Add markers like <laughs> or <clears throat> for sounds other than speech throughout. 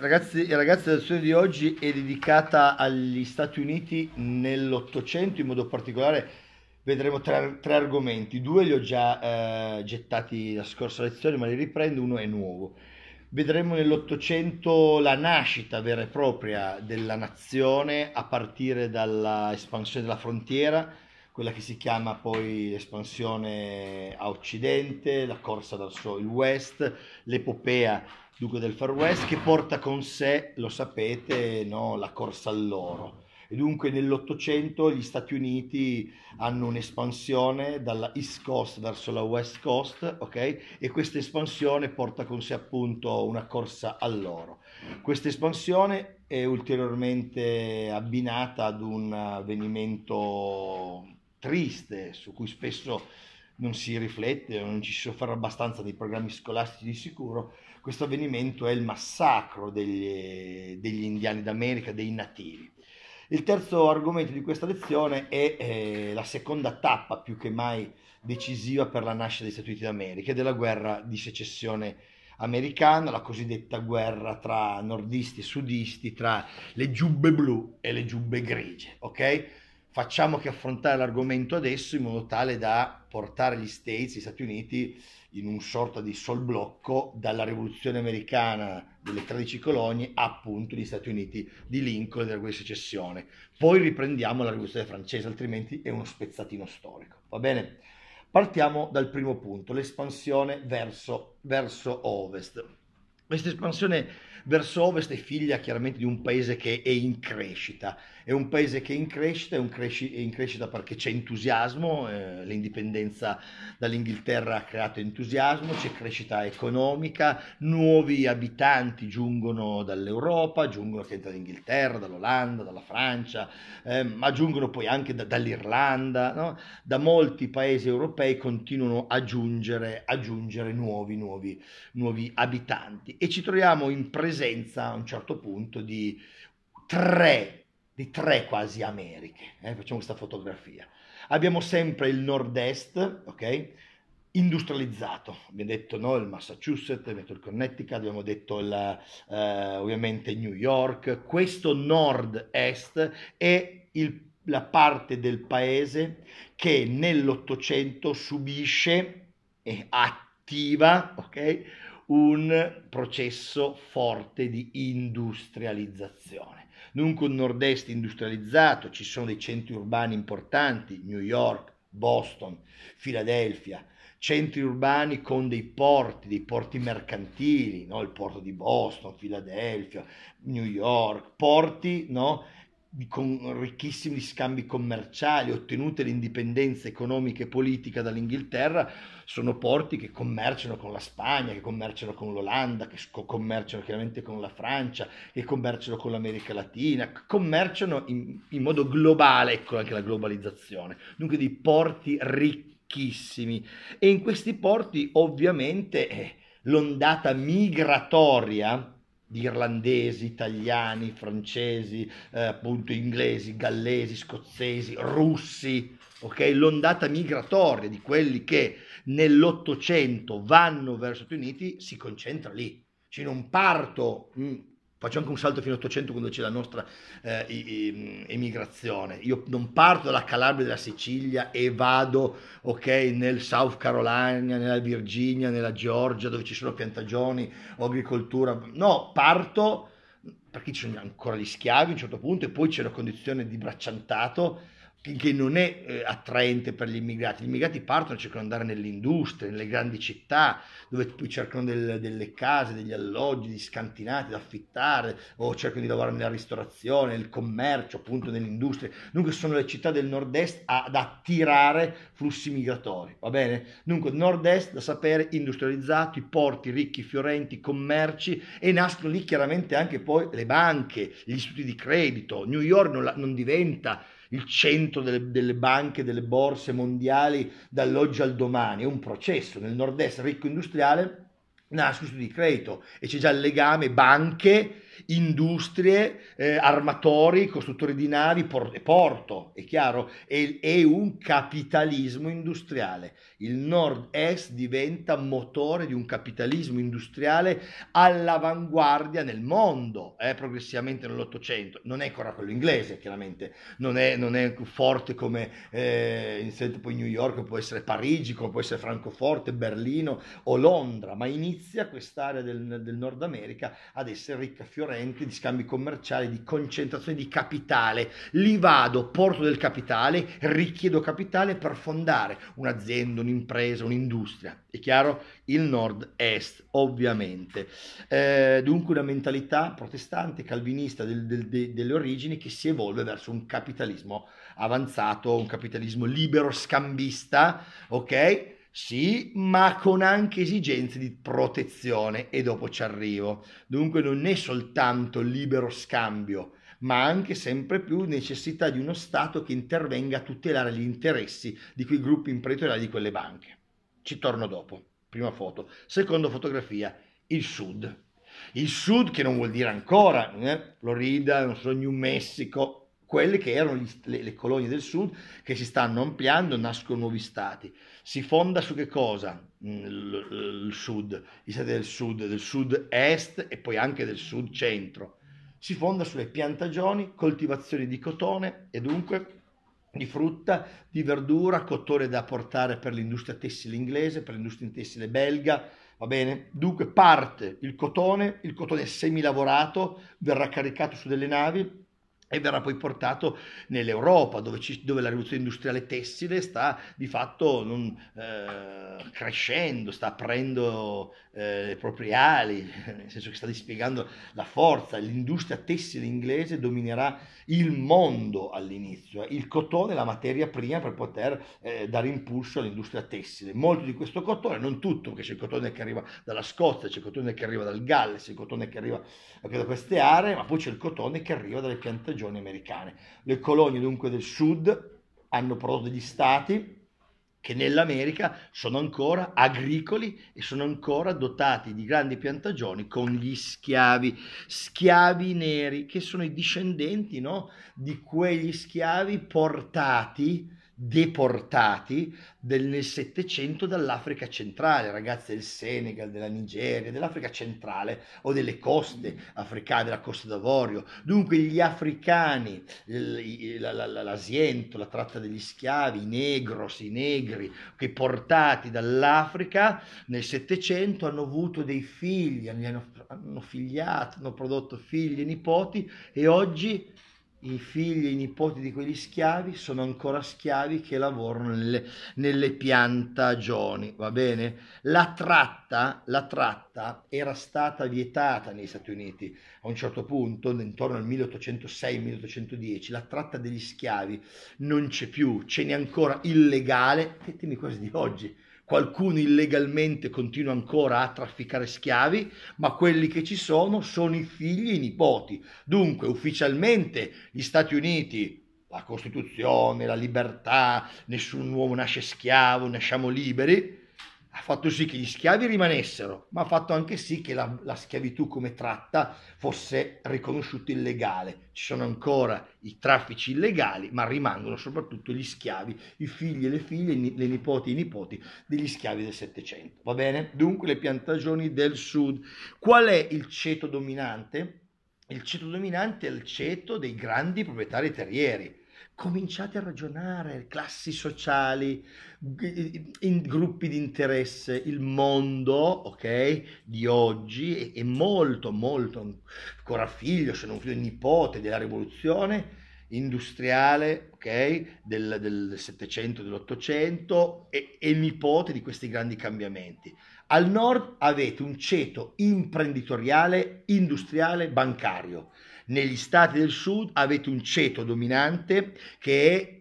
Ragazzi e ragazze, la lezione di oggi è dedicata agli Stati Uniti nell'Ottocento, in modo particolare vedremo tre, tre argomenti, due li ho già eh, gettati la scorsa lezione ma li riprendo, uno è nuovo. Vedremo nell'Ottocento la nascita vera e propria della nazione a partire dall'espansione della frontiera, quella che si chiama poi l'espansione a occidente, la corsa verso il west, l'epopea duca del Far West, che porta con sé, lo sapete, no, la corsa all'oro. E dunque nell'Ottocento gli Stati Uniti hanno un'espansione dalla East Coast verso la West Coast, ok? E questa espansione porta con sé appunto una corsa all'oro. Questa espansione è ulteriormente abbinata ad un avvenimento triste su cui spesso non si riflette, non ci si soffre abbastanza dei programmi scolastici di sicuro, questo avvenimento è il massacro degli, degli indiani d'America, dei nativi. Il terzo argomento di questa lezione è eh, la seconda tappa più che mai decisiva per la nascita degli Stati Uniti d'America, della guerra di secessione americana, la cosiddetta guerra tra nordisti e sudisti, tra le giubbe blu e le giubbe grigie, ok? facciamo che affrontare l'argomento adesso in modo tale da portare gli States, gli Stati Uniti, in un sorta di sol blocco dalla rivoluzione americana delle 13 colonie appunto gli Stati Uniti di Lincoln e della guerra di secessione. Poi riprendiamo la rivoluzione francese, altrimenti è uno spezzatino storico. Va bene? Partiamo dal primo punto, l'espansione verso, verso ovest. Questa espansione verso ovest è figlia chiaramente di un paese che è in crescita è un paese che è in crescita, è, in crescita perché c'è entusiasmo, eh, l'indipendenza dall'Inghilterra ha creato entusiasmo, c'è crescita economica, nuovi abitanti giungono dall'Europa, giungono anche dall'Inghilterra, dall'Olanda, dalla Francia, eh, ma giungono poi anche da, dall'Irlanda, no? da molti paesi europei continuano a giungere, aggiungere nuovi, nuovi, nuovi abitanti e ci troviamo in presenza a un certo punto di tre di tre quasi Americhe. Eh? Facciamo questa fotografia. Abbiamo sempre il nord-est, ok? industrializzato, abbiamo detto no, il Massachusetts, abbiamo detto il Connecticut, abbiamo detto la, eh, ovviamente New York, questo nord-est è il, la parte del paese che nell'Ottocento subisce e attiva okay, un processo forte di industrializzazione. Dunque un nord-est industrializzato, ci sono dei centri urbani importanti, New York, Boston, Filadelfia, centri urbani con dei porti, dei porti mercantili, no? il porto di Boston, Filadelfia, New York, porti no? con, ricchissimi scambi commerciali, ottenute l'indipendenza economica e politica dall'Inghilterra, sono porti che commerciano con la Spagna, che commerciano con l'Olanda, che commerciano chiaramente con la Francia, che commerciano con l'America Latina, che commerciano in, in modo globale, ecco anche la globalizzazione, dunque dei porti ricchissimi. E in questi porti ovviamente eh, l'ondata migratoria di irlandesi, italiani, francesi, eh, appunto inglesi, gallesi, scozzesi, russi, ok? L'ondata migratoria di quelli che nell'Ottocento vanno verso gli Stati Uniti si concentra lì. Cioè non parto mh, mm, Faccio anche un salto fino a 800 quando c'è la nostra eh, emigrazione. Io non parto dalla Calabria, della Sicilia e vado ok, nel South Carolina, nella Virginia, nella Georgia dove ci sono piantagioni o agricoltura. No, parto perché ci sono ancora gli schiavi a un certo punto e poi c'è la condizione di bracciantato che non è eh, attraente per gli immigrati. Gli immigrati partono, cercano di andare nell'industria, nelle grandi città, dove poi cercano del, delle case, degli alloggi, di scantinati da affittare, o cercano di lavorare nella ristorazione, nel commercio, appunto nell'industria. Dunque sono le città del nord-est ad attirare flussi migratori, va bene? Dunque nord-est, da sapere, industrializzato, i porti ricchi, fiorenti, commerci, e nascono lì chiaramente anche poi le banche, gli istituti di credito. New York non, la, non diventa il centro delle, delle banche, delle borse mondiali dall'oggi al domani, è un processo nel nord-est ricco industriale nasce su di credito e c'è già il legame banche industrie, eh, armatori, costruttori di navi, por- porto, è chiaro, è, è un capitalismo industriale. Il nord-est diventa motore di un capitalismo industriale all'avanguardia nel mondo, eh, progressivamente nell'Ottocento. Non è ancora quello inglese, chiaramente, non è, non è forte come eh, in poi New York, può essere Parigi, come può essere Francoforte, Berlino o Londra, ma inizia quest'area del, del Nord America ad essere ricca fiorente correnti, di scambi commerciali, di concentrazione di capitale. Lì vado, porto del capitale, richiedo capitale per fondare un'azienda, un'impresa, un'industria. È chiaro? Il nord-est, ovviamente. Eh, dunque una mentalità protestante, calvinista del, del, de, delle origini che si evolve verso un capitalismo avanzato, un capitalismo libero, scambista, ok? Sì, ma con anche esigenze di protezione e dopo ci arrivo. Dunque non è soltanto libero scambio, ma anche sempre più necessità di uno Stato che intervenga a tutelare gli interessi di quei gruppi imprenditoriali di quelle banche. Ci torno dopo. Prima foto. Seconda fotografia, il Sud. Il Sud che non vuol dire ancora eh? Florida, non so, New Mexico, quelle che erano gli, le, le colonie del Sud che si stanno ampliando, nascono nuovi stati si fonda su che cosa il, mm, il sud, i stati del sud, del sud est e poi anche del sud centro? Si fonda sulle piantagioni, coltivazioni di cotone e dunque di frutta, di verdura, cotone da portare per l'industria tessile inglese, per l'industria tessile belga, va bene? Dunque parte il cotone, il cotone semilavorato verrà caricato su delle navi e verrà poi portato nell'Europa, dove, ci, dove la rivoluzione industriale tessile sta di fatto non, eh, crescendo, sta aprendo eh, le proprie ali, <laughs> nel senso che sta dispiegando la forza. L'industria tessile inglese dominerà il mondo all'inizio. Eh. Il cotone è la materia prima per poter eh, dare impulso all'industria tessile. Molto di questo cotone, non tutto, perché c'è il cotone che arriva dalla Scozia, c'è il cotone che arriva dal Galles, c'è il cotone che arriva anche da queste aree, ma poi c'è il cotone che arriva dalle piantagioni regioni americane. Le colonie dunque del sud hanno prodotto degli stati che nell'America sono ancora agricoli e sono ancora dotati di grandi piantagioni con gli schiavi, schiavi neri, che sono i discendenti no? di quegli schiavi portati deportati del, nel Settecento dall'Africa centrale, ragazzi del Senegal, della Nigeria, dell'Africa centrale o delle coste africane, della Costa d'Avorio. Dunque gli africani, l'asiento, la tratta degli schiavi, i negros, i negri, che portati dall'Africa nel Settecento hanno avuto dei figli, hanno, hanno figliato, hanno prodotto figli e nipoti e oggi i figli e i nipoti di quegli schiavi sono ancora schiavi che lavorano nelle, nelle piantagioni, va bene? La tratta, la tratta, era stata vietata negli Stati Uniti a un certo punto, intorno al 1806-1810, la tratta degli schiavi non c'è più, ce n'è ancora illegale, che temi quasi di oggi, qualcuno illegalmente continua ancora a trafficare schiavi, ma quelli che ci sono sono i figli e i nipoti. Dunque, ufficialmente gli Stati Uniti, la Costituzione, la libertà, nessun uomo nasce schiavo, nasciamo liberi, ha fatto sì che gli schiavi rimanessero, ma ha fatto anche sì che la, la schiavitù come tratta fosse riconosciuta illegale. Ci sono ancora i traffici illegali, ma rimangono soprattutto gli schiavi, i figli e le figlie, le nipoti e i nipoti degli schiavi del Settecento. Va bene? Dunque le piantagioni del sud. Qual è il ceto dominante? Il ceto dominante è il ceto dei grandi proprietari terrieri. Cominciate a ragionare, classi sociali, in gruppi di interesse, il mondo, ok, di oggi è, molto, molto ancora figlio, se non figlio, nipote della rivoluzione industriale, ok, del, del 700, dell'Ottocento e, e nipote di questi grandi cambiamenti. Al nord avete un ceto imprenditoriale, industriale, bancario. Negli stati del sud avete un ceto dominante che è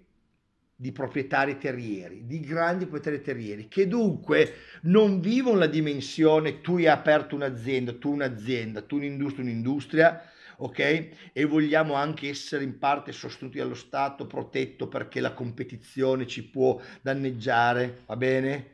di proprietari terrieri, di grandi proprietari terrieri, che dunque non vivono la dimensione tu hai aperto un'azienda, tu un'azienda, tu un'industria, un'industria, ok? E vogliamo anche essere in parte sostenuti dallo Stato, protetto perché la competizione ci può danneggiare, va bene?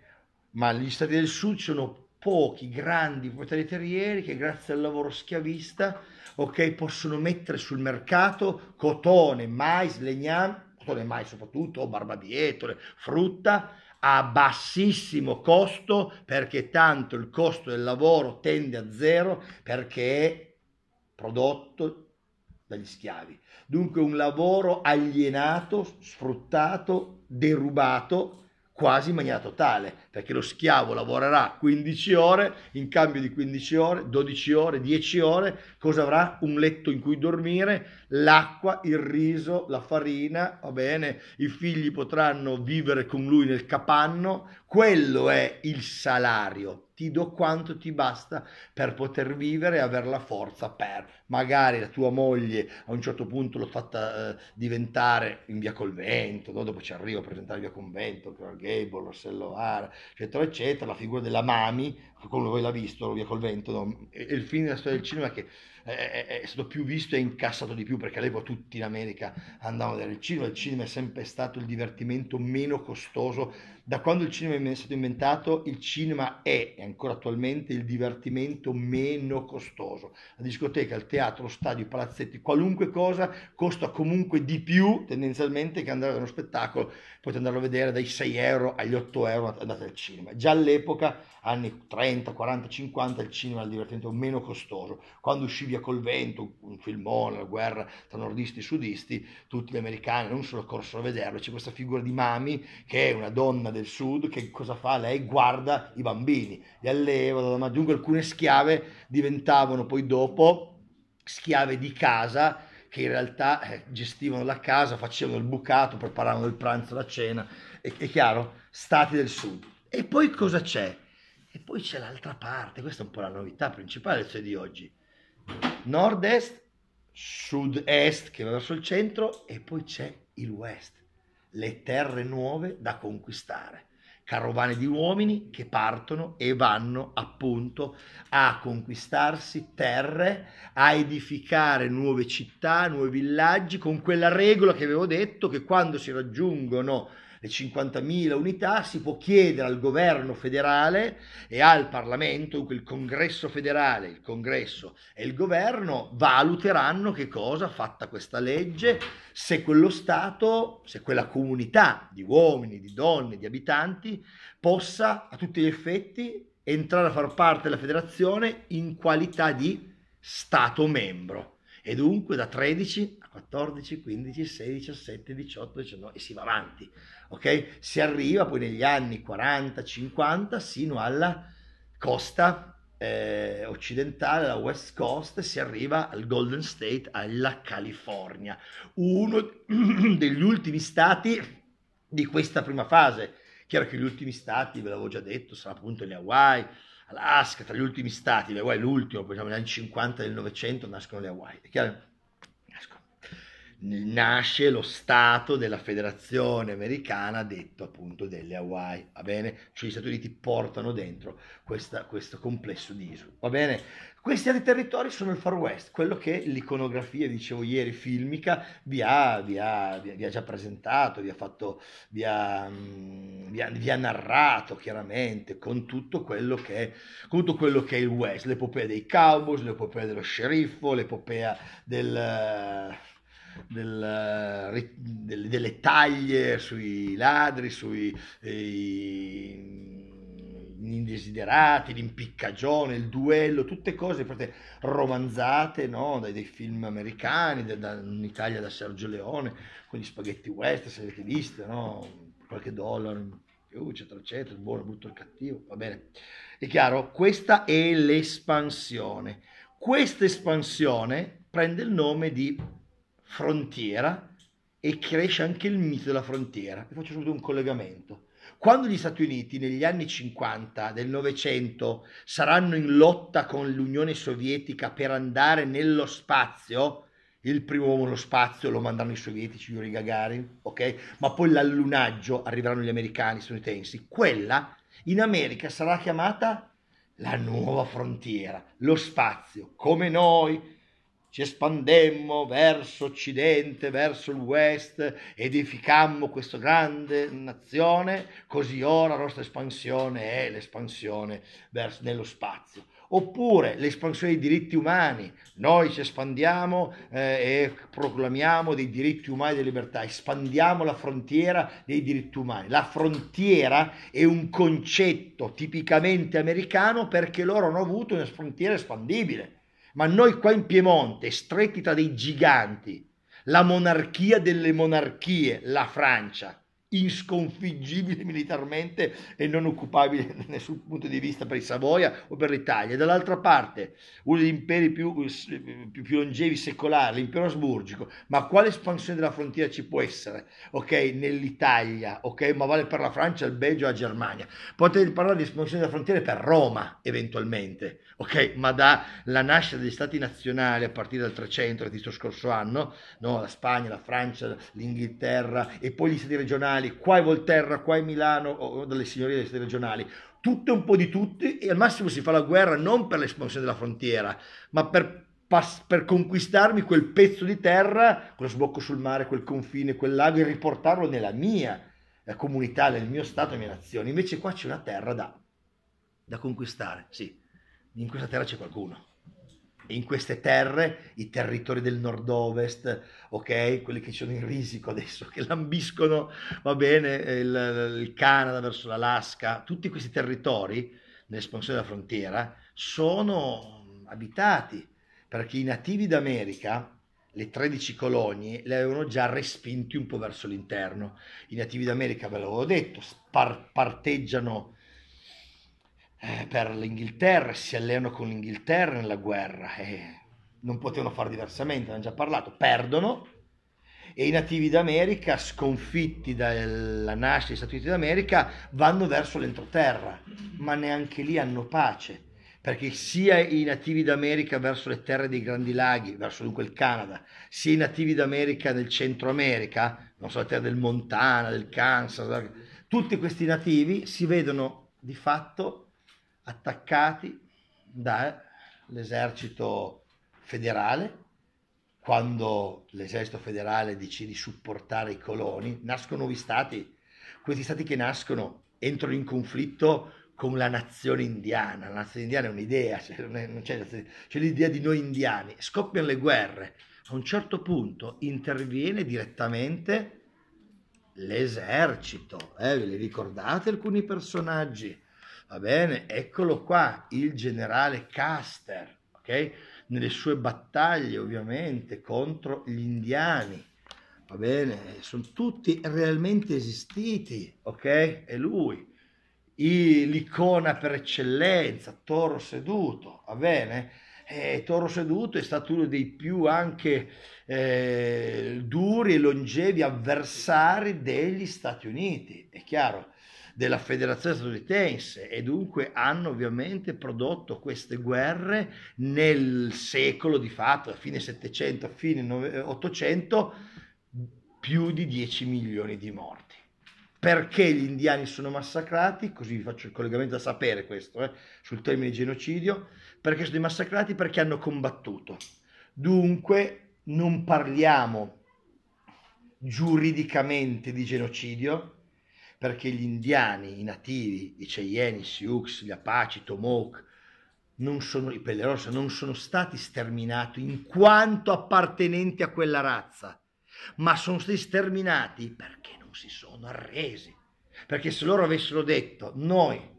Ma gli stati del sud ci sono pochi grandi proprietari terrieri che grazie al lavoro schiavista, ok, possono mettere sul mercato cotone, mais, legname come mai soprattutto barbabietole, frutta, a bassissimo costo perché tanto il costo del lavoro tende a zero perché è prodotto dagli schiavi. Dunque un lavoro alienato, sfruttato, derubato quasi in maniera totale, perché lo schiavo lavorerà 15 ore, in cambio di 15 ore, 12 ore, 10 ore, cosa avrà? Un letto in cui dormire, l'acqua, il riso, la farina, va bene, i figli potranno vivere con lui nel capanno, quello è il salario ti do quanto ti basta per poter vivere e avere la forza per. Magari la tua moglie a un certo punto l'ho fatta eh, diventare in via Colvento, no? dopo ci arrivo a presentare via Convento, Carl Gable, Rossello Hara, eccetera, eccetera, la figura della Mami, come voi l'ha visto, via Colvento, no? e, il film della storia del cinema che è, è, è, stato più visto e incassato di più perché all'epoca tutti in America andavano a vedere il cinema, il cinema è sempre stato il divertimento meno costoso da quando il cinema è stato inventato, il cinema è, e ancora attualmente, il divertimento meno costoso. La discoteca, il teatro, lo stadio, i palazzetti, qualunque cosa costa comunque di più tendenzialmente che andare ad uno spettacolo. Potete andarlo a vedere dai 6 euro agli 8 euro andate al cinema. Già all'epoca, anni 30, 40, 50, il cinema era il divertimento meno costoso. Quando uscì via col vento, un filmone, la guerra tra nordisti e sudisti, tutti gli americani non solo corsero a vederlo. C'è questa figura di Mami, che è una donna del sud che cosa fa? Lei guarda i bambini, li alleva, ma dunque alcune schiave diventavano poi dopo schiave di casa che in realtà eh, gestivano la casa, facevano il bucato, preparavano il pranzo, la cena, è, è chiaro? Stati del sud. E poi cosa c'è? E poi c'è l'altra parte, questa è un po' la novità principale cioè di oggi. Nord-est, sud-est che va verso il centro e poi c'è il west le terre nuove da conquistare, carovane di uomini che partono e vanno appunto a conquistarsi terre, a edificare nuove città, nuovi villaggi, con quella regola che avevo detto che quando si raggiungono le 50.000 unità, si può chiedere al governo federale e al Parlamento, dunque il congresso federale, il congresso e il governo valuteranno che cosa fatta questa legge, se quello Stato, se quella comunità di uomini, di donne, di abitanti possa a tutti gli effetti entrare a far parte della federazione in qualità di Stato membro e dunque da 13 a 14, 15, 16, 17, 18, 19 e si va avanti ok? Si arriva poi negli anni 40-50 sino alla costa eh, occidentale, la West Coast, si arriva al Golden State, alla California, uno <clears throat> degli ultimi stati di questa prima fase. Chiaro che gli ultimi stati, ve l'avevo già detto, sono appunto le Hawaii, Alaska, tra gli ultimi stati, le Hawaii l'ultimo, poi siamo negli anni 50 del Novecento nascono le Hawaii. È chiaro? nasce lo Stato della Federazione Americana, detto appunto delle Hawaii, va bene? Cioè gli Stati Uniti portano dentro questa, questo complesso di isole, va bene? Questi altri territori sono il Far West, quello che l'iconografia, dicevo ieri, filmica vi ha, vi ha, vi ha già presentato, vi ha, fatto, mm, vi, ha, vi ha, narrato chiaramente con tutto quello che è, tutto quello che è il West, l'epopea dei cowboys, l'epopea dello sceriffo, l'epopea del del, eh, delle, delle, taglie sui ladri, sui eh, indesiderati, l'impiccagione, il duello, tutte cose frate, romanzate no? dai, dai, film americani, da, da, in Italia da Sergio Leone, con gli spaghetti west, se avete visto, no? qualche dollaro in più, eccetera, eccetera, il buono, il brutto, il cattivo, va bene. È chiaro? Questa è l'espansione. Questa espansione prende il nome di frontiera e cresce anche il mito della frontiera. Vi faccio subito un collegamento. Quando gli Stati Uniti negli anni 50 del Novecento saranno in lotta con l'Unione Sovietica per andare nello spazio, il primo uomo allo spazio lo mandano i sovietici, Yuri Gagarin, ok? Ma poi l'allunaggio arriveranno gli americani, gli statunitensi. Quella in America sarà chiamata la nuova frontiera, lo spazio, come noi, ci espandemmo verso occidente, verso l'ouest, edificammo questa grande nazione, così ora la nostra espansione è l'espansione verso, nello spazio. Oppure l'espansione dei diritti umani, noi ci espandiamo eh, e proclamiamo dei diritti umani e delle libertà, espandiamo la frontiera dei diritti umani. La frontiera è un concetto tipicamente americano perché loro hanno avuto una frontiera espandibile ma noi qua in Piemonte, stretti tra dei giganti, la monarchia delle monarchie, la Francia, insconfiggibile militarmente e non occupabile da nessun punto di vista per il Savoia o per l'Italia. Dall'altra parte, uno degli imperi più, più, più longevi secolari, l'impero asburgico, ma quale espansione della frontiera ci può essere? Ok, nell'Italia, ok, ma vale per la Francia, il Belgio, la Germania. Potete parlare di espansione della frontiera per Roma, eventualmente, ok? Ma dalla nascita degli stati nazionali a partire dal 300, visto scorso anno, no? la Spagna, la Francia, l'Inghilterra e poi gli stati regionali, qua è Volterra, qua è Milano, o, o dalle signorie degli stati regionali, tutto un po' di tutti e al massimo si fa la guerra non per l'espansione della frontiera, ma per per conquistarmi quel pezzo di terra, quello sbocco sul mare, quel confine, quel lago e riportarlo nella mia eh, comunità, nel mio stato, nella mia nazione. Invece qua c'è una terra da, da conquistare, sì in questa terra c'è qualcuno. E in queste terre, i territori del nord-ovest, ok, quelli che sono in risico adesso, <laughs> che lambiscono, va bene, il, il Canada verso l'Alaska, tutti questi territori, nell'espansione della frontiera, sono abitati, perché i nativi d'America, le 13 colonie le avevano già respinti un po' verso l'interno. I nativi d'America, ve l'avevo detto, spar- parteggiano eh, per l'Inghilterra, si alleano con l'Inghilterra nella guerra e eh, non potevano fare diversamente, hanno già parlato, perdono e i nativi d'America, sconfitti dalla nascita degli Stati Uniti d'America, vanno verso l'entroterra, ma neanche lì hanno pace, perché sia i nativi d'America verso le terre dei Grandi Laghi, verso dunque il Canada, sia i nativi d'America del Centro America, non so, la terra del Montana, del Kansas, tutti questi nativi si vedono di fatto attaccati dall'esercito federale, quando l'esercito federale decide di supportare i coloni, nascono nuovi stati, questi stati che nascono entrano in conflitto con la nazione indiana, la nazione indiana è un'idea, cioè non è, non c'è, c'è l'idea di noi indiani, scoppiano le guerre, a un certo punto interviene direttamente l'esercito. Eh, ve li ricordate alcuni personaggi? Va bene, eccolo qua, il generale Custer, ok? Nelle sue battaglie ovviamente contro gli indiani, va bene? Sono tutti realmente esistiti, ok? È lui, I, l'icona per eccellenza, toro seduto, va bene? Eh, Toro Seduto è stato uno dei più anche eh, duri e longevi avversari degli Stati Uniti, è chiaro della federazione statunitense e dunque hanno ovviamente prodotto queste guerre nel secolo di fatto, da fine 700 a fine 800, eh, più di 10 milioni di morti. Perché gli indiani sono massacrati? Così vi faccio il collegamento a sapere questo, eh, sul termine genocidio. Perché sono massacrati? Perché hanno combattuto. Dunque non parliamo giuridicamente di genocidio, perché gli indiani, i nativi, i Cheyenne, i Sioux, gli Apache, i Tomok, sono, i Pelle Rossa, non sono stati sterminati in quanto appartenenti a quella razza, ma sono stati sterminati perché non si sono arresi. Perché se loro avessero detto noi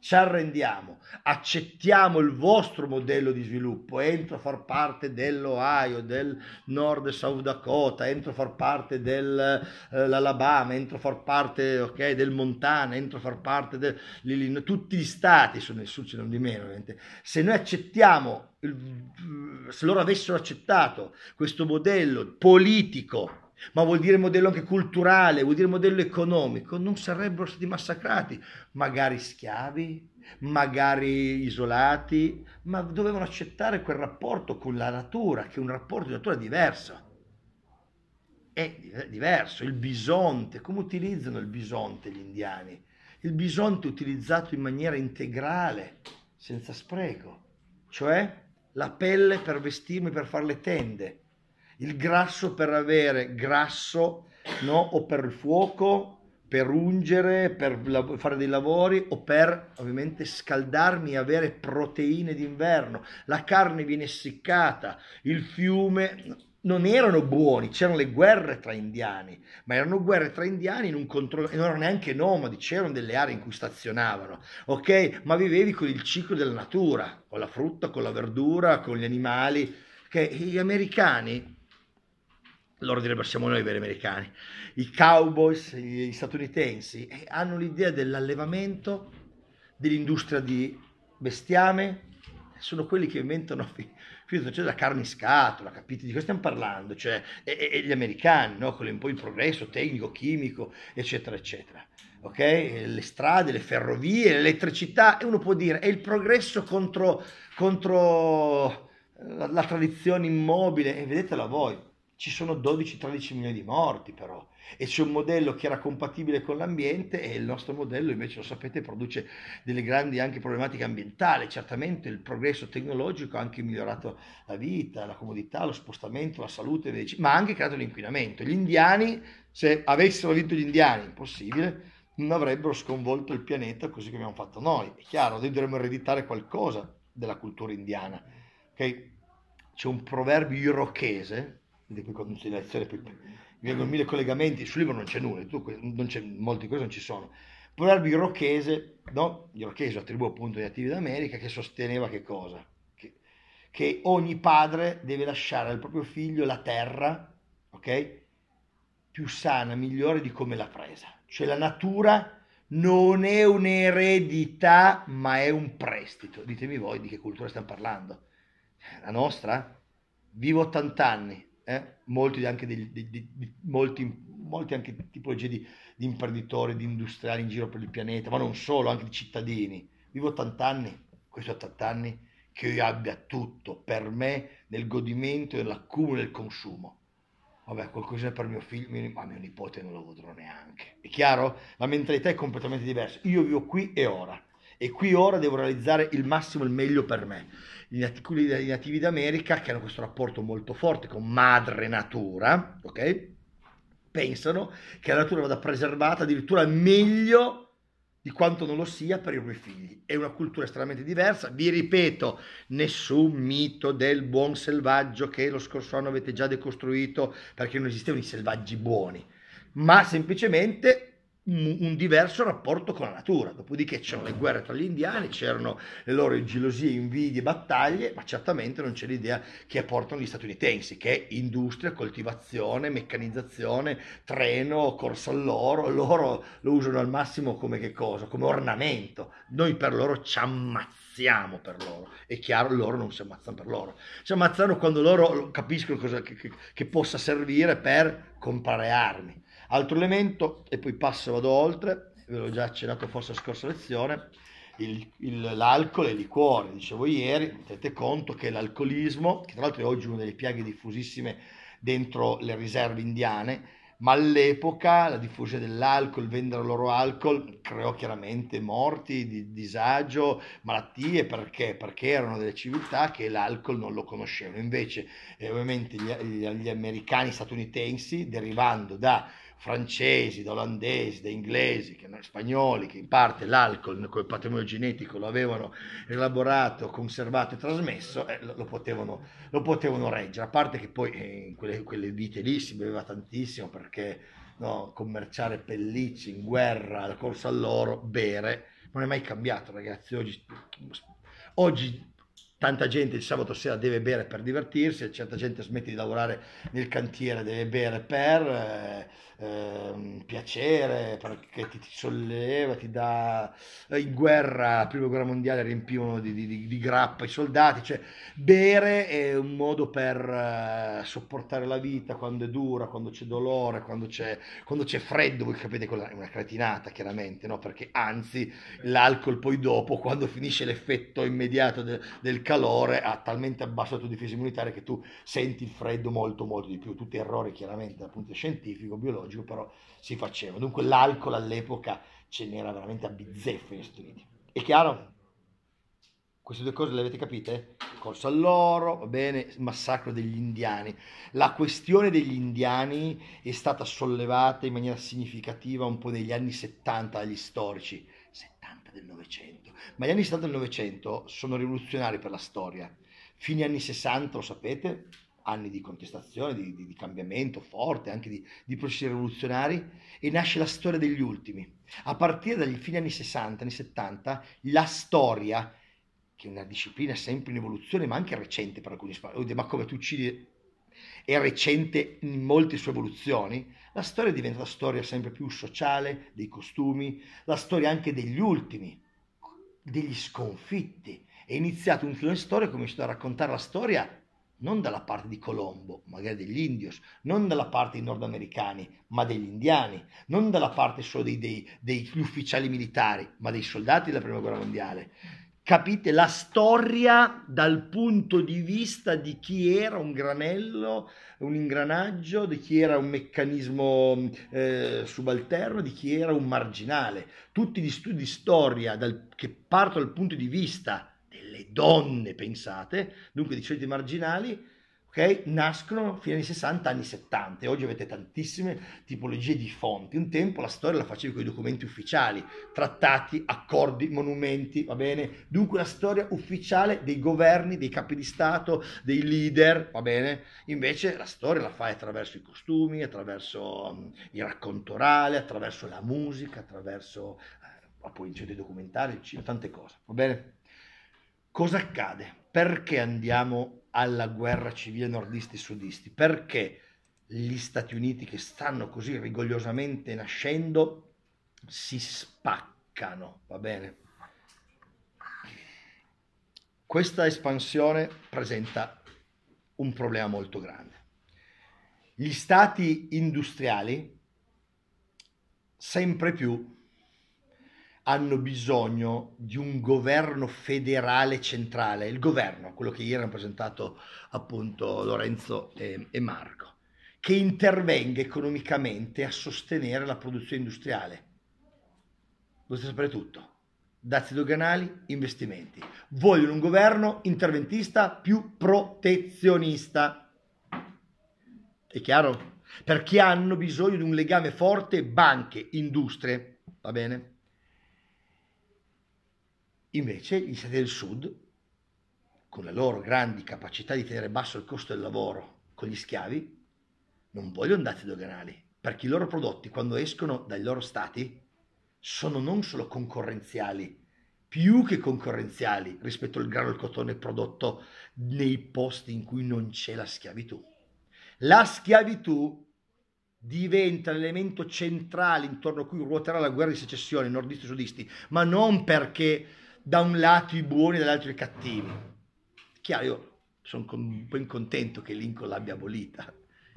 ci arrendiamo, accettiamo il vostro modello di sviluppo, entro a far parte dell'Ohio, del Nord e South Dakota, entro a far parte dell'Alabama, eh, entro a far parte okay, del Montana, entro a far parte dell'Illinois, tutti gli stati, sono il sud di meno ovviamente, se noi accettiamo, il, se loro avessero accettato questo modello politico, ma vuol dire modello anche culturale, vuol dire modello economico, non sarebbero stati massacrati, magari schiavi, magari isolati, ma dovevano accettare quel rapporto con la natura, che è un rapporto di natura diverso. È diverso, il bisonte, come utilizzano il bisonte gli indiani? Il bisonte è utilizzato in maniera integrale, senza spreco, cioè la pelle per vestirmi, per fare le tende il grasso per avere grasso, no? o per il fuoco, per ungere, per fare dei lavori o per ovviamente scaldarmi e avere proteine d'inverno. La carne viene essiccata, il fiume non erano buoni, c'erano le guerre tra indiani, ma erano guerre tra indiani in un controllo, non erano neanche nomadi, c'erano delle aree in cui stazionavano, ok? Ma vivevi con il ciclo della natura, con la frutta, con la verdura, con gli animali, che gli americani loro direbbero siamo noi i veri americani, i cowboys, gli statunitensi, eh, hanno l'idea dell'allevamento, dell'industria di bestiame, sono quelli che inventano cioè, la carne in scatola, capite? Di cosa stiamo parlando? Cioè, e, e gli americani, no? Con poi il progresso tecnico, chimico, eccetera, eccetera. Ok? Le strade, le ferrovie, l'elettricità, e uno può dire, è il progresso contro, contro eh, la, la tradizione immobile, e vedetela voi ci sono 12-13 milioni di morti però e c'è un modello che era compatibile con l'ambiente e il nostro modello invece lo sapete produce delle grandi anche problematiche ambientali, certamente il progresso tecnologico ha anche migliorato la vita, la comodità, lo spostamento, la salute, ma ha anche creato l'inquinamento. Gli indiani, se avessero vinto gli indiani, impossibile, non avrebbero sconvolto il pianeta così come abbiamo fatto noi. È chiaro, noi dovremmo ereditare qualcosa della cultura indiana. ok C'è un proverbio irochese non ci deve essere mm. vengono mille collegamenti, sul libro non c'è nulla, tu, non c'è, molte cose non ci sono. proverbi irochese, no? Irochese, la tribù appunto dei nativi d'America, che sosteneva che cosa? Che, che, ogni padre deve lasciare al proprio figlio la terra, ok? Più sana, migliore di come l'ha presa. Cioè la natura non è un'eredità, ma è un prestito. Ditemi voi di che cultura stiamo parlando. La nostra? Vivo 80 anni, eh? molti anche, dei, dei, dei, molti, molti anche tipologie di, di, imprenditori, di industriali in giro per il pianeta, ma non solo, anche di cittadini. Vivo 80 anni, questi 80 anni, che io abbia tutto per me nel godimento e nell'accumulo del consumo. Vabbè, qualcosina per mio figlio, mio, ma mio nipote non lo vedrò neanche. È chiaro? La mentalità è completamente diversa. Io vivo qui e ora. E qui e ora devo realizzare il massimo, il meglio per me gli nativi, nativi d'America, che hanno questo rapporto molto forte con madre natura, ok? Pensano che la natura vada preservata addirittura meglio di quanto non lo sia per i propri figli. È una cultura estremamente diversa. Vi ripeto, nessun mito del buon selvaggio che lo scorso anno avete già decostruito perché non esistevano i selvaggi buoni, ma semplicemente un, diverso rapporto con la natura. Dopodiché c'erano le guerre tra gli indiani, c'erano le loro gelosie, invidie, battaglie, ma certamente non c'è l'idea che portano gli statunitensi, che è industria, coltivazione, meccanizzazione, treno, corsa all'oro, loro lo usano al massimo come che cosa? Come ornamento. Noi per loro ci ammazziamo per loro. È chiaro, loro non si ammazzano per loro. Si ammazzano quando loro capiscono cosa, che, che, che possa servire per comprare armi Altro elemento, e poi passo, vado oltre, ve l'ho già accennato forse la scorsa lezione, il, il, l'alcol e il liquore. Dicevo ieri, tenete conto che l'alcolismo, che tra l'altro è oggi una delle piaghe diffusissime dentro le riserve indiane, ma all'epoca la diffusione dell'alcol, vendere loro alcol, creò chiaramente morti, di, disagio, malattie, perché? Perché erano delle civiltà che l'alcol non lo conoscevano. Invece, eh, ovviamente, gli, gli, gli americani statunitensi, derivando da francesi, da olandesi, da inglesi, che, spagnoli, che in parte l'alcol col patrimonio genetico lo avevano elaborato, conservato e trasmesso, eh, lo, potevano, lo, potevano, reggere. A parte che poi eh, in quelle, quelle vite lì si beveva tantissimo perché no, commerciare pellicce in guerra, la corsa all'oro, bere, non è mai cambiato ragazzi. Oggi, oggi tanta gente il sabato sera deve bere per divertirsi, certa gente smette di lavorare nel cantiere, deve bere per eh, eh, piacere, perché ti, ti, solleva, ti dà eh, in guerra, la prima guerra mondiale riempivano di, di, di, grappa i soldati, cioè bere è un modo per eh, sopportare la vita quando è dura, quando c'è dolore, quando c'è, quando c'è freddo, voi capite quella è una cretinata chiaramente, no? perché anzi l'alcol poi dopo, quando finisce l'effetto immediato de, del calore ha talmente abbassato il difesa immunitaria che tu senti il freddo molto molto di più, tutti errori chiaramente dal punto scientifico, biologico, però si facevano. Dunque l'alcol all'epoca ce n'era veramente a bizzeffe negli Stati Uniti. È chiaro? Queste due cose le avete capite? Corso all'oro, va bene, massacro degli indiani. La questione degli indiani è stata sollevata in maniera significativa un po' negli anni 70 dagli storici, 70 del Novecento ma gli anni 70 del Novecento sono rivoluzionari per la storia. Fine anni 60, lo sapete, anni di contestazione, di, di, di cambiamento forte, anche di, di, processi rivoluzionari, e nasce la storia degli ultimi. A partire dagli fine anni 60, anni 70, la storia, che è una disciplina sempre in evoluzione, ma anche recente per alcuni spazi, ma come tu uccidi è recente in molte sue evoluzioni, la storia diventa la storia sempre più sociale, dei costumi, la storia anche degli ultimi, degli sconfitti. È iniziato un filone storico che mi a raccontare la storia non dalla parte di Colombo, magari degli indios, non dalla parte dei nordamericani, ma degli indiani, non dalla parte solo dei, dei, degli ufficiali militari, ma dei soldati della Prima Guerra Mondiale, capite la storia dal punto di vista di chi era un granello, un ingranaggio, di chi era un meccanismo eh, subalterno, di chi era un marginale. Tutti gli studi di storia dal, che partono dal punto di vista delle donne, pensate, dunque di scelte marginali, Okay? nascono fine anni 60, anni 70. Oggi avete tantissime tipologie di fonti. Un tempo la storia la facevi con i documenti ufficiali, trattati, accordi, monumenti, va bene? Dunque la storia ufficiale dei governi, dei capi di Stato, dei leader, va bene? Invece la storia la fai attraverso i costumi, attraverso mm, il racconto orale, attraverso la musica, attraverso eh, poi dei documentari, tante cose, va bene? Cosa accade? Perché andiamo alla guerra civile nordisti-sudisti, perché gli Stati Uniti che stanno così rigogliosamente nascendo si spaccano, va bene? Questa espansione presenta un problema molto grande. Gli stati industriali sempre più hanno bisogno di un governo federale centrale, il governo, quello che ieri hanno presentato appunto Lorenzo e, e Marco, che intervenga economicamente a sostenere la produzione industriale. Volete sapere tutto? Dazi doganali, investimenti. Vogliono un governo interventista più protezionista. È chiaro? Perché hanno bisogno di un legame forte banche, industrie. Va bene? Invece gli stati del sud, con le loro grandi capacità di tenere basso il costo del lavoro con gli schiavi, non vogliono dati doganali, perché i loro prodotti quando escono dai loro stati sono non solo concorrenziali, più che concorrenziali rispetto al grano e al cotone prodotto nei posti in cui non c'è la schiavitù. La schiavitù diventa l'elemento centrale intorno a cui ruoterà la guerra di secessione nordisti e sudisti, ma non perché da un lato i buoni e dall'altro i cattivi. Chiaro, io sono con, ben contento che Lincoln l'abbia abolita.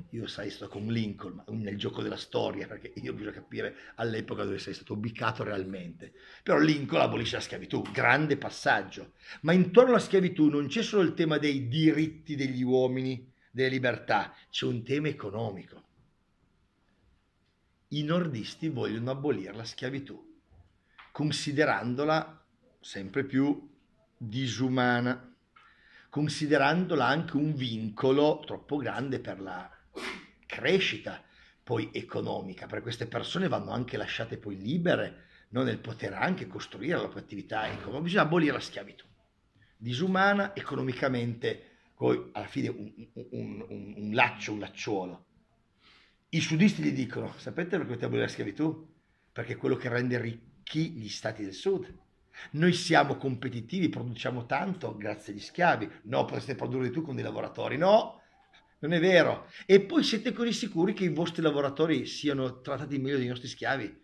Io sai, sto con Lincoln nel gioco della storia, perché io bisogna capire all'epoca dove sei stato ubicato realmente. Però Lincoln abolisce la schiavitù, grande passaggio. Ma intorno alla schiavitù non c'è solo il tema dei diritti degli uomini, delle libertà, c'è un tema economico. I nordisti vogliono abolire la schiavitù, considerandola sempre più disumana, considerandola anche un vincolo troppo grande per la crescita poi economica, per queste persone vanno anche lasciate poi libere no? nel poter anche costruire la propria attività economica, bisogna abolire la schiavitù, disumana economicamente, poi alla fine un, un, un, un laccio, un lacciuolo. I sudisti gli dicono, sapete perché volete abolire la schiavitù? Perché è quello che rende ricchi gli stati del sud noi siamo competitivi, produciamo tanto grazie agli schiavi. No, potreste produrre tu con dei lavoratori. No, non è vero. E poi siete così sicuri che i vostri lavoratori siano trattati meglio dei nostri schiavi?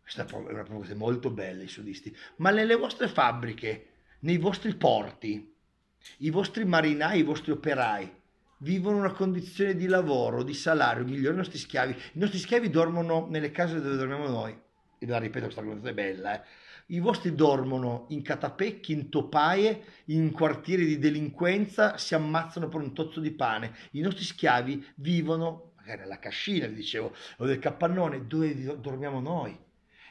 Questa è una cosa molto bella, i sudisti. Ma nelle vostre fabbriche, nei vostri porti, i vostri marinai, i vostri operai, vivono una condizione di lavoro, di salario migliore dei nostri schiavi. I nostri schiavi dormono nelle case dove dormiamo noi. E la ripeto, questa cosa è bella, eh i vostri dormono in catapecchi, in topaie, in quartieri di delinquenza, si ammazzano per un tozzo di pane. I nostri schiavi vivono, magari nella cascina, vi dicevo, o del capannone, dove dormiamo noi.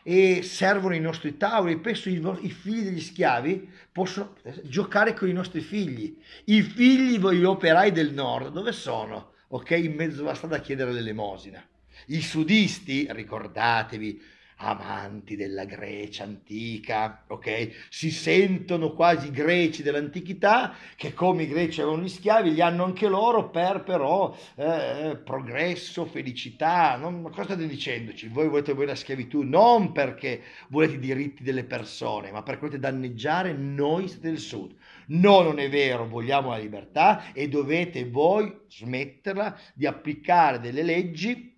E servono i nostri tavoli. Penso i, i figli degli schiavi possono eh, giocare con i nostri figli. I figli, voi operai del nord, dove sono? Ok, in mezzo alla strada a chiedere l'elemosina. I sudisti, ricordatevi, amanti della Grecia antica, ok? Si sentono quasi greci dell'antichità che come i greci avevano gli schiavi, li hanno anche loro per però eh, progresso, felicità. Non, cosa state dicendoci? Voi volete voi la schiavitù non perché volete i diritti delle persone, ma perché volete danneggiare noi del sud. No, non è vero, vogliamo la libertà e dovete voi smetterla di applicare delle leggi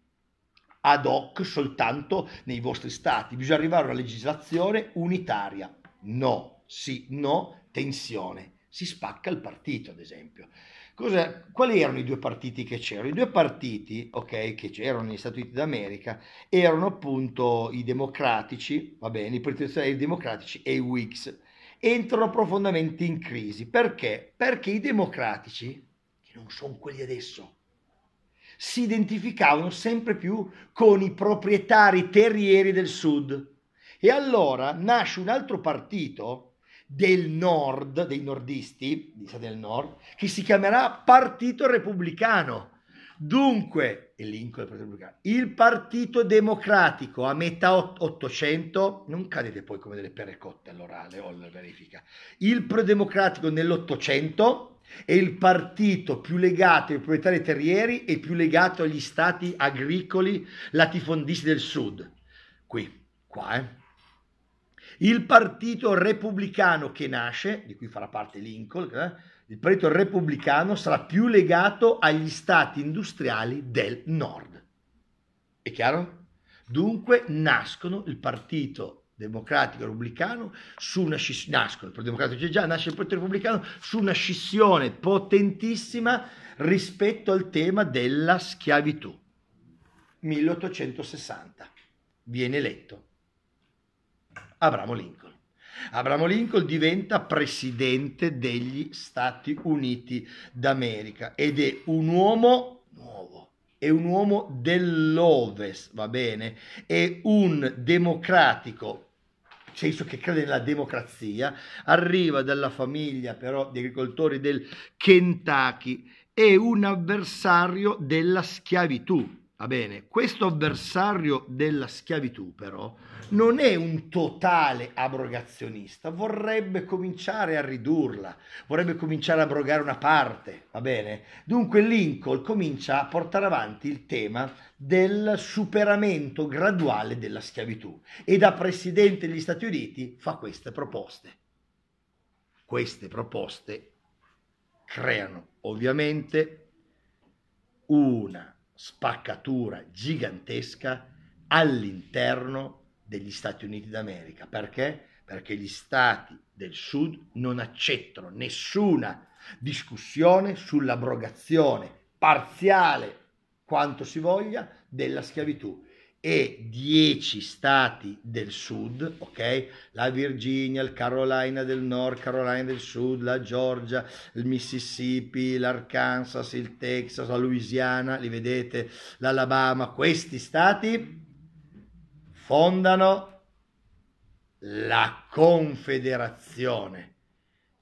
ad hoc soltanto nei vostri stati, bisogna arrivare a una legislazione unitaria. No, sì, no, tensione. Si spacca il partito, ad esempio. Cos'è? quali erano i due partiti che c'erano? I due partiti okay, che c'erano negli Stati Uniti d'America erano appunto i democratici, va bene, i protezionisti democratici e i Whigs. Entrano profondamente in crisi. Perché? Perché i democratici, che non sono quelli adesso, si identificavano sempre più con i proprietari terrieri del sud. E allora nasce un altro partito del nord, dei nordisti, del nord, che si chiamerà Partito Repubblicano. Dunque, e Lincoln il Partito Repubblicano, il Partito Democratico a metà 800, non cadete poi come delle perre all'orale o alla verifica, il Pro Democratico nell'Ottocento è il partito più legato ai proprietari terrieri e più legato agli stati agricoli latifondisti del sud. Qui, qua, eh. Il partito repubblicano che nasce, di cui farà parte Lincoln, eh, il partito repubblicano sarà più legato agli stati industriali del nord. È chiaro? Dunque nascono il partito democratico repubblicano su una scissione, nascono il democratico c'è già, nasce il potere repubblicano su una scissione potentissima rispetto al tema della schiavitù. 1860 viene eletto Abramo Lincoln. Abramo Lincoln diventa presidente degli Stati Uniti d'America ed è un uomo nuovo, è un uomo dell'Ovest, va bene? È un democratico senso che crede nella democrazia, arriva dalla famiglia però di agricoltori del Kentucky, è un avversario della schiavitù Va bene, questo avversario della schiavitù però non è un totale abrogazionista, vorrebbe cominciare a ridurla, vorrebbe cominciare a abrogare una parte, va bene? Dunque Lincoln comincia a portare avanti il tema del superamento graduale della schiavitù e da presidente degli Stati Uniti fa queste proposte. Queste proposte creano ovviamente una spaccatura gigantesca all'interno degli Stati Uniti d'America. Perché? Perché gli stati del sud non accettano nessuna discussione sull'abrogazione parziale, quanto si voglia, della schiavitù e 10 stati del sud, ok? La Virginia, il Carolina del Nord, Carolina del Sud, la Georgia, il Mississippi, l'Arkansas, il Texas, la Louisiana, li vedete, l'Alabama, questi stati fondano la confederazione,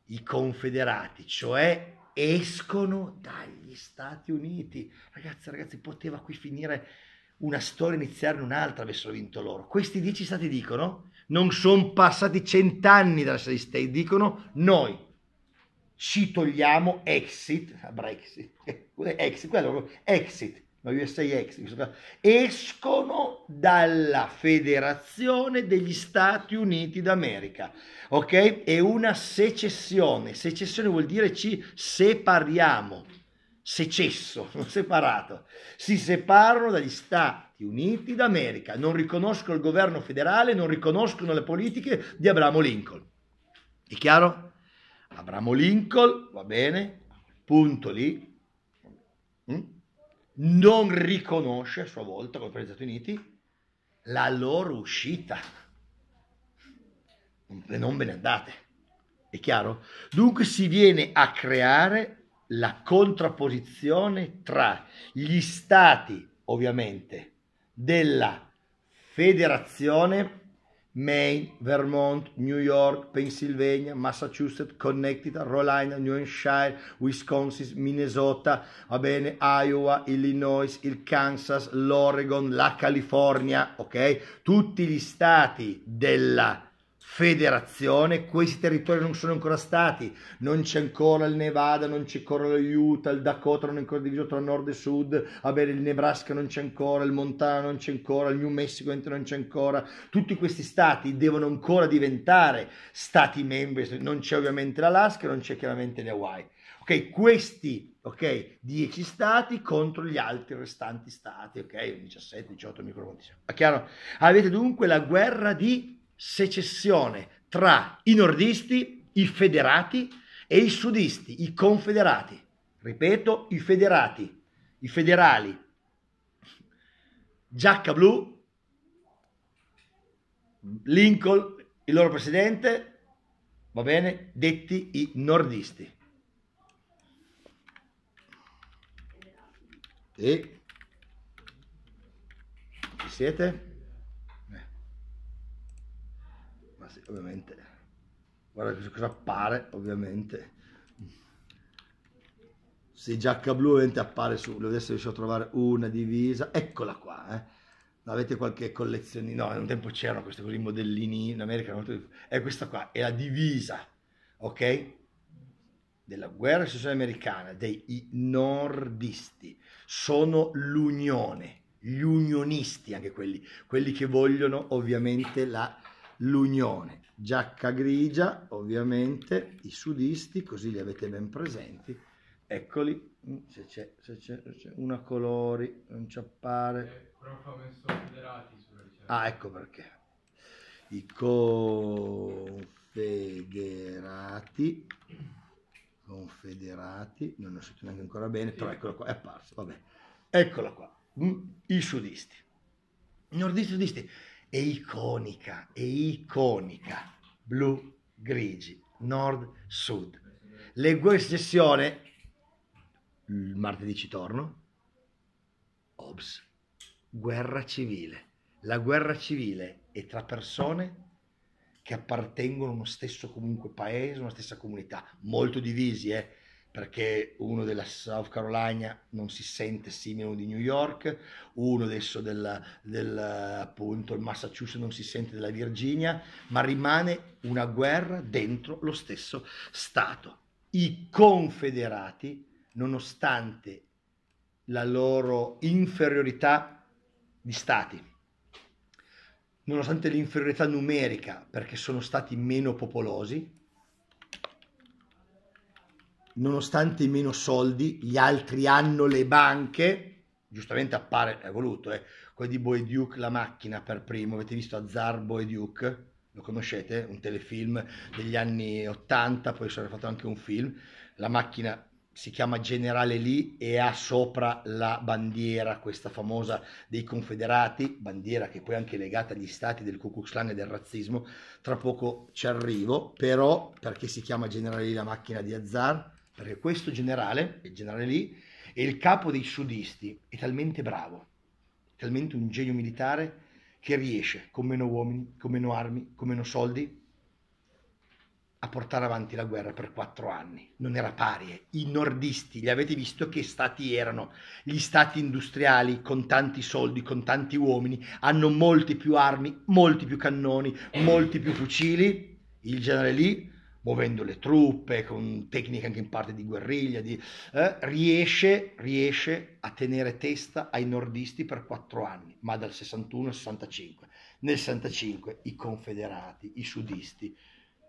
i confederati, cioè escono dagli Stati Uniti. Ragazzi, ragazzi, poteva qui finire una storia iniziare un'altra avessero vinto loro. Questi dieci stati dicono, non sono passati cent'anni dalla sede state, dicono noi ci togliamo exit, <laughs> Brexit, exit, quello, exit, no, USA exit, escono dalla federazione degli Stati Uniti d'America, ok? È una secessione, secessione vuol dire ci separiamo secesso, <laughs> separato, si separano dagli Stati Uniti d'America, non riconoscono il governo federale, non riconoscono le politiche di Abramo Lincoln. È chiaro? Abramo Lincoln, va bene, punto lì, mm? non riconosce a sua volta con gli Stati Uniti la loro uscita. Non ve ne andate, è chiaro? Dunque si viene a creare la contrapposizione tra gli stati, ovviamente, della federazione Maine, Vermont, New York, Pennsylvania, Massachusetts, Connecticut, Rhode Island, New Hampshire, Wisconsin, Minnesota, va bene, Iowa, Illinois, il Kansas, l'Oregon, la California, ok? Tutti gli stati della federazione federazione, questi territori non sono ancora stati, non c'è ancora il Nevada, non c'è ancora lo Utah, il Dakota non è ancora diviso tra nord e sud, vabbè il Nebraska non c'è ancora, il Montana non c'è ancora, il New Mexico non c'è ancora, tutti questi stati devono ancora diventare stati membri, non c'è ovviamente l'Alaska, non c'è chiaramente le Hawaii. Ok, questi, ok, 10 stati contro gli altri restanti stati, ok, 17, 18 micromonti. Chiaro? Avete dunque la guerra di secessione tra i nordisti, i federati e i sudisti, i confederati. Ripeto, i federati, i federali. Giacca blu, Lincoln, il loro presidente, va bene, detti i nordisti. E ci siete? ma sì, ovviamente. Guarda cosa appare, ovviamente. Sì, giacca blu ovviamente appare su, adesso riesco a trovare una divisa, eccola qua, eh. Avete qualche collezione? No, un tempo c'erano questi così modellini in America, molto... è eh, questa qua, è la divisa, ok? della guerra sociale americana, dei nordisti, sono l'unione, gli unionisti anche quelli, quelli che vogliono ovviamente la l'Unione, giacca grigia ovviamente, i sudisti, così li avete ben presenti, eccoli, mm, se c'è, se c'è, una colori, non ci appare. Ah, ecco perché. I confederati, confederati, non ho scritto neanche ancora bene, però eccolo qua, è apparso, vabbè. Eccola qua, mm, i sudisti. i Nordisti e sudisti è iconica, è iconica, blu, grigi, nord, sud. Leggo in sessione, il martedì ci torno, Hobbes, guerra civile. La guerra civile è tra persone che appartengono a uno stesso comunque paese, una stessa comunità, molto divisi, eh? perché uno della South Carolina non si sente simile a uno di New York, uno adesso del, del appunto, Massachusetts non si sente della Virginia, ma rimane una guerra dentro lo stesso Stato. I confederati, nonostante la loro inferiorità di stati, nonostante l'inferiorità numerica, perché sono stati meno popolosi, nonostante i meno soldi, gli altri hanno le banche, giustamente appare, è voluto, eh, quello di Boeduc, la macchina per primo, avete visto Azzar Boeduc? Lo conoscete? Un telefilm degli anni 80, poi sono fatto anche un film. La macchina si chiama Generale Lee e ha sopra la bandiera, questa famosa dei Confederati, bandiera che poi è anche legata agli stati del Ku Klux Klan e del razzismo. Tra poco ci arrivo, però perché si chiama Generale Lee la macchina di Azar? perché questo generale, il generale lì, è il capo dei sudisti, è talmente bravo, talmente un genio militare che riesce con meno uomini, con meno armi, con meno soldi a portare avanti la guerra per quattro anni. Non era pari. Eh. I nordisti, li avete visto che stati erano? Gli stati industriali con tanti soldi, con tanti uomini, hanno molti più armi, molti più cannoni, molti più fucili. Il generale lì muovendo le truppe, con tecniche anche in parte di guerriglia, di, eh, riesce, riesce, a tenere testa ai nordisti per quattro anni, ma dal 61 al 65. Nel 65 i confederati, i sudisti,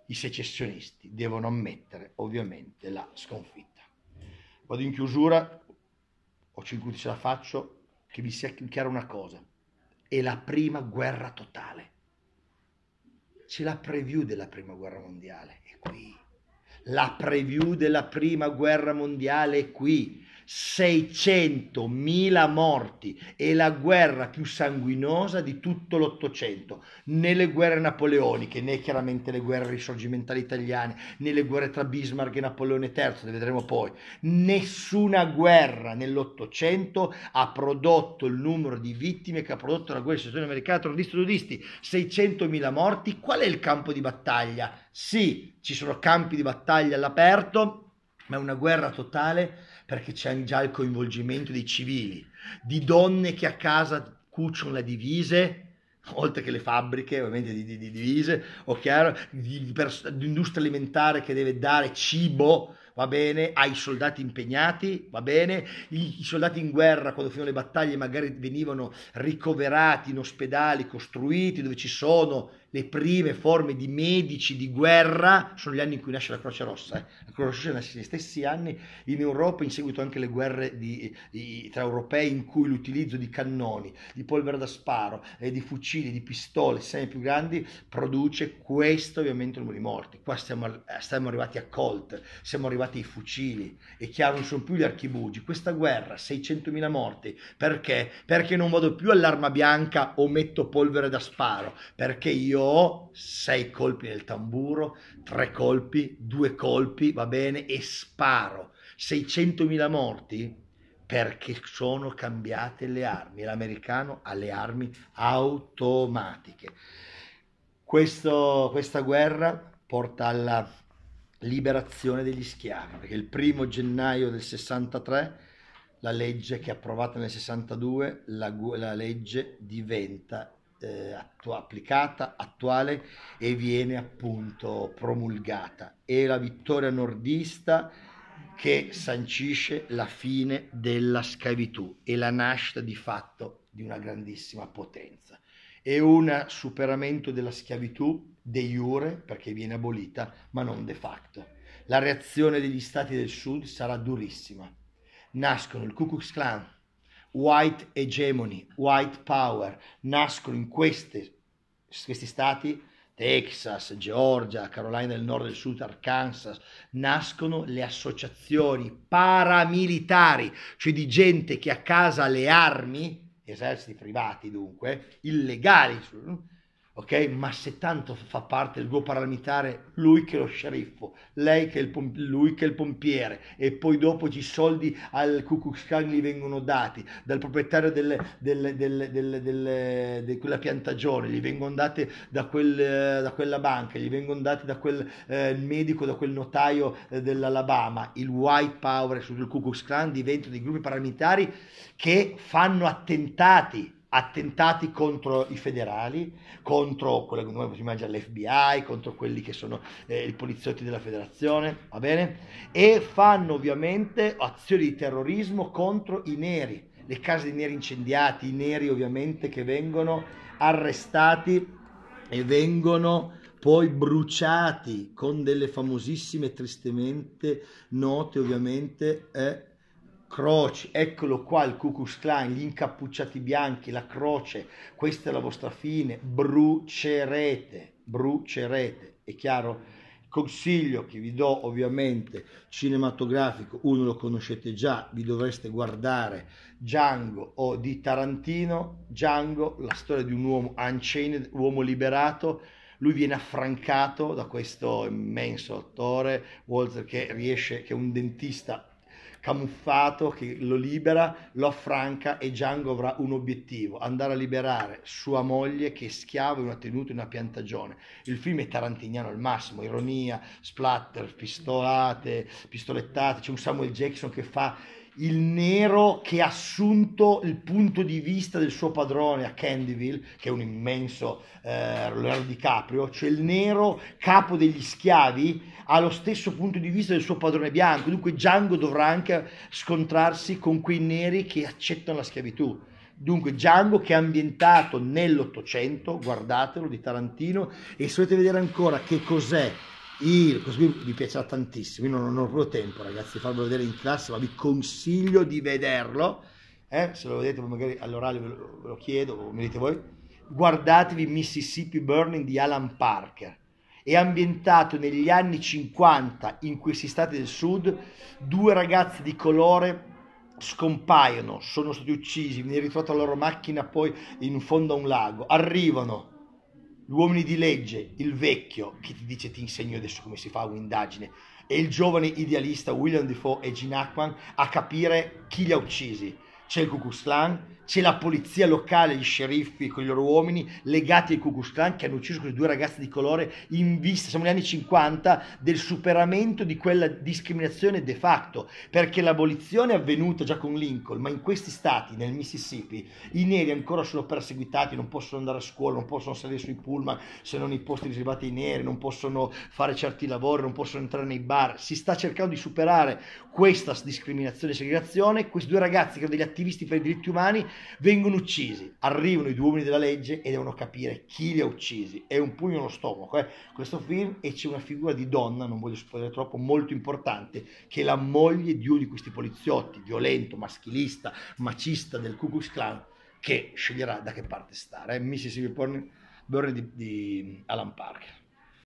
i secessionisti devono ammettere ovviamente la sconfitta. Vado in chiusura, ho 5 ce la faccio, che vi sia chiara una cosa, è la prima guerra totale. C'è la preview della prima guerra mondiale, qui. La preview della prima guerra mondiale è qui. 600.000 morti e la guerra più sanguinosa di tutto l'Ottocento, né le guerre napoleoniche, né chiaramente le guerre risorgimentali italiane, né le guerre tra Bismarck e Napoleone III, le vedremo poi. Nessuna guerra nell'Ottocento ha prodotto il numero di vittime che ha prodotto la guerra di secessione americana tra ordinisti e nudisti, 600.000 morti. Qual è il campo di battaglia? Sì, ci sono campi di battaglia all'aperto, ma è una guerra totale perché c'è già il coinvolgimento dei civili, di donne che a casa cuciono le divise, oltre che le fabbriche ovviamente di, di, di divise, o chiaro, di, pers- di industria alimentare che deve dare cibo va bene, ai soldati impegnati, va bene, i, i soldati in guerra quando fino alle battaglie magari venivano ricoverati in ospedali costruiti dove ci sono le prime forme di medici di guerra sono gli anni in cui nasce la Croce Rossa. Eh. La Croce Rossa nasce negli stessi anni in Europa, in seguito anche alle guerre di, di, tra europei in cui l'utilizzo di cannoni, di polvere da sparo, eh, di fucili, di pistole sempre più grandi produce questo ovviamente numero di morti. Qua siamo, siamo arrivati a Colt, siamo arrivati ai fucili, è chiaro non sono più gli archibugi. Questa guerra, 600.000 morti, perché? Perché non vado più all'arma bianca o metto polvere da sparo, perché io io sei colpi nel tamburo, tre colpi, due colpi, va bene, e sparo. 600.000 morti perché sono cambiate le armi. L'americano ha le armi automatiche. Questo, questa guerra porta alla liberazione degli schiavi, perché il primo gennaio del 63 la legge che è approvata nel 62, la, la legge diventa eh, attu- applicata, attuale e viene appunto promulgata. È la vittoria nordista che sancisce la fine della schiavitù e la nascita di fatto di una grandissima potenza. È un superamento della schiavitù de jure perché viene abolita, ma non de facto. La reazione degli stati del sud sarà durissima. Nascono il Ku Klux Klan, white hegemony, white power, nascono in queste, questi stati, Texas, Georgia, Carolina del Nord e del Sud, Arkansas, nascono le associazioni paramilitari, cioè di gente che a casa le armi, eserciti privati dunque, illegali, ok? Ma se tanto fa parte del go paramilitare, lui che è lo sceriffo, lei che è il, pom- lui che è il pompiere e poi dopo i soldi al Cucux Klan gli vengono dati dal proprietario delle, delle, delle, di quella piantagione, gli vengono dati da, quel, da, quella banca, gli vengono dati da quel eh, medico, da quel notaio eh, dell'Alabama, il white power sul Cucux Klan diventano dei gruppi paramilitari che fanno attentati attentati contro i federali, contro quello che noi possiamo immaginare l'FBI, contro quelli che sono eh, i poliziotti della federazione, va bene? E fanno ovviamente azioni di terrorismo contro i neri, le case dei neri incendiati, i neri ovviamente che vengono arrestati e vengono poi bruciati con delle famosissime, tristemente note ovviamente, eh, croce, eccolo qua il Cucus Klux Klan, gli incappucciati bianchi, la croce, questa è la vostra fine, brucerete, brucerete, è chiaro? Consiglio che vi do ovviamente cinematografico, uno lo conoscete già, vi dovreste guardare Django o di Tarantino, Django, la storia di un uomo unchained, uomo liberato, lui viene affrancato da questo immenso attore, Walter, che riesce, che è un dentista camuffato che lo libera, lo affranca e Django avrà un obiettivo, andare a liberare sua moglie che è schiava in una tenuta in una piantagione. Il film è tarantiniano al massimo, ironia, splatter, pistolate, pistolettate, c'è un Samuel Jackson che fa il nero che ha assunto il punto di vista del suo padrone a Candyville, che è un immenso eh, Leonardo DiCaprio, cioè il nero capo degli schiavi ha lo stesso punto di vista del suo padrone bianco, dunque Django dovrà anche scontrarsi con quei neri che accettano la schiavitù. Dunque Django che è ambientato nell'Ottocento, guardatelo, di Tarantino, e se volete vedere ancora che cos'è il, questo qui mi piacerà tantissimo, io non, non ho proprio tempo ragazzi di farvelo vedere in classe, ma vi consiglio di vederlo, eh? se lo vedete magari all'orale ve, ve lo, chiedo, mi dite voi, guardatevi Mississippi Burning di Alan Parker, è ambientato negli anni 50 in questi stati del sud, due ragazzi di colore scompaiono, sono stati uccisi, viene ritrovata la loro macchina poi in fondo a un lago, arrivano gli uomini di legge, il vecchio che ti dice ti insegno adesso come si fa un'indagine, e il giovane idealista William Defoe e Gene Hackman a capire chi li ha uccisi c'è il Cucus c'è la polizia locale, gli sceriffi con i loro uomini legati ai Cucus che hanno ucciso quei due ragazzi di colore in vista, siamo negli anni 50, del superamento di quella discriminazione de facto, perché l'abolizione è avvenuta già con Lincoln, ma in questi stati, nel Mississippi, i neri ancora sono perseguitati, non possono andare a scuola, non possono salire sui pullman se non i posti riservati ai neri, non possono fare certi lavori, non possono entrare nei bar, si sta cercando di superare questa discriminazione e segregazione, questi due ragazzi che hanno degli attivisti attivisti per i diritti umani vengono uccisi. Arrivano i due uomini della legge e devono capire chi li ha uccisi. È un pugno allo stomaco. Eh? Questo film e c'è una figura di donna, non voglio spoilerare troppo, molto importante, che è la moglie di uno di questi poliziotti, violento, maschilista, macista del Ku Klux Klan, che sceglierà da che parte stare. Eh? Mississippi Born, di, di Alan Parker.